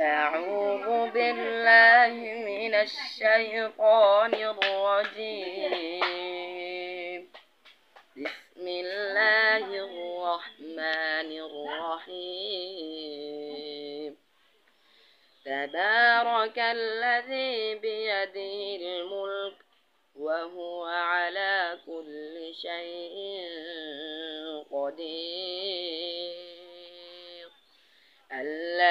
أعوذ بالله من الشيطان الرجيم بسم الله الرحمن الرحيم تبارك الذي بيده الملك وهو على كل شيء قدير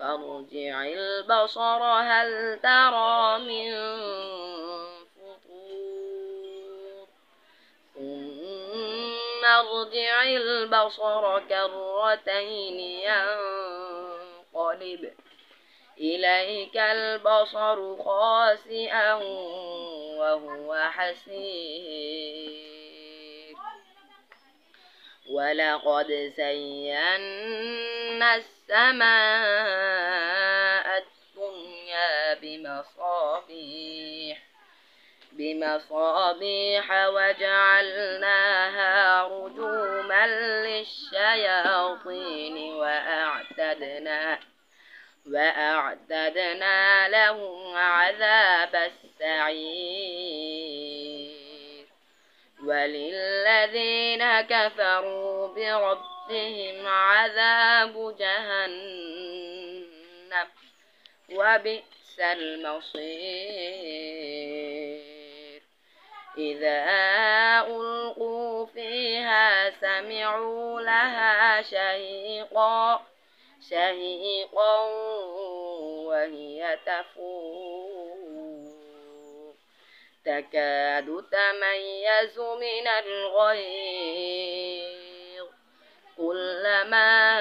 فارجع البصر هل ترى من فطور ثم ارجع البصر كرتين ينقلب إليك البصر خاسئا وهو حسير ولقد زينا السماء بمصابيح وجعلناها رجوما للشياطين وأعتدنا وأعتدنا لهم عذاب السعير وللذين كفروا بربهم عذاب جهنم وبئس المصير إذا ألقوا فيها سمعوا لها شهيقا شهيقا وهي تفور تكاد تميز من الغيظ كلما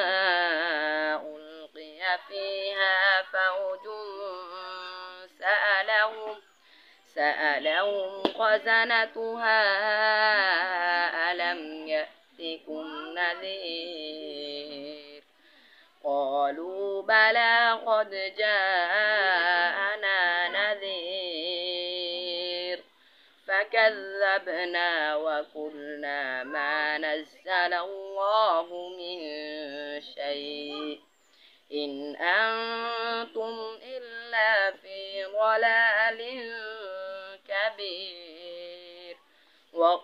ألقي فيها فوج سألهم سألهم خزنتها ألم يأتكم نذير قالوا بلى قد جاءنا نذير فكذبنا وقلنا ما نزل الله من شيء إن أنتم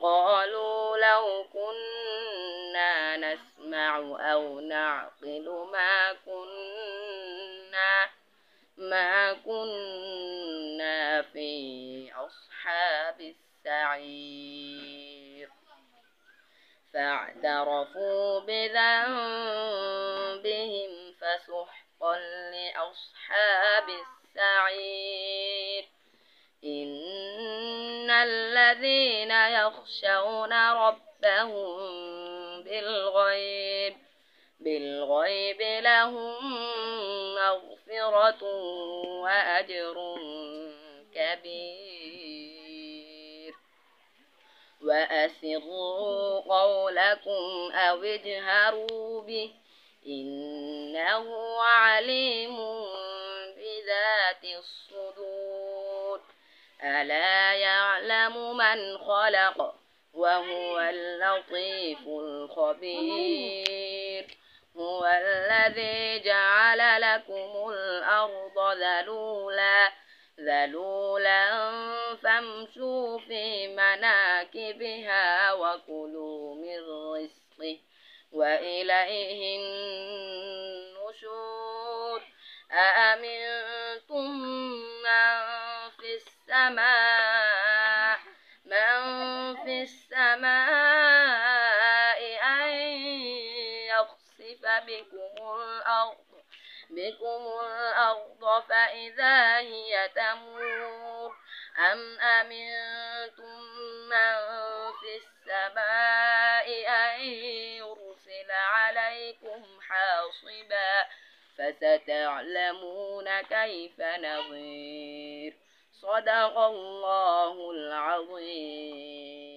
قالوا لو كنا نسمع أو نعقل ما كنا ما كنا في أصحاب السعير فاعترفوا بذنبهم فسحقا لأصحاب السعير إن الذين يخشون ربهم بالغيب بالغيب لهم مغفرة وأجر كبير وأسروا قولكم أو اجهروا به إنه عليم بذات الصدور ألا يعلم يعلم من خلق وهو اللطيف الخبير هو الذي جعل لكم الأرض ذلولا ذلولا فامشوا في مناكبها وكلوا من رزقه وإليه النشور أأمن بكم الأرض بكم الأرض فإذا هي تمور أم أمنتم من في السماء أن يرسل عليكم حاصبا فستعلمون كيف نظير صدق الله العظيم